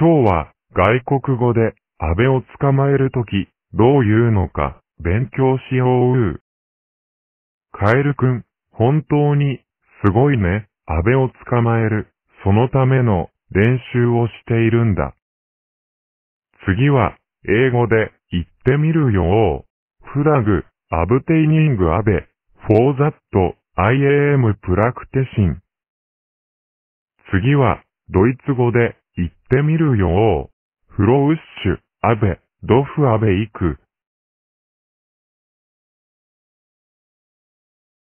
今日は外国語で安倍を捕まえるとき、どう言うのか勉強しよう。カエルくん、本当にすごいね。安倍を捕まえる、そのための練習をしているんだ。次は英語で言ってみるよ。フラグ、アブテイニングアベ、フォーザット、I am プラクテシン。次はドイツ語で行ってみるよフロウッシュ、アベ、ドフアベ行く。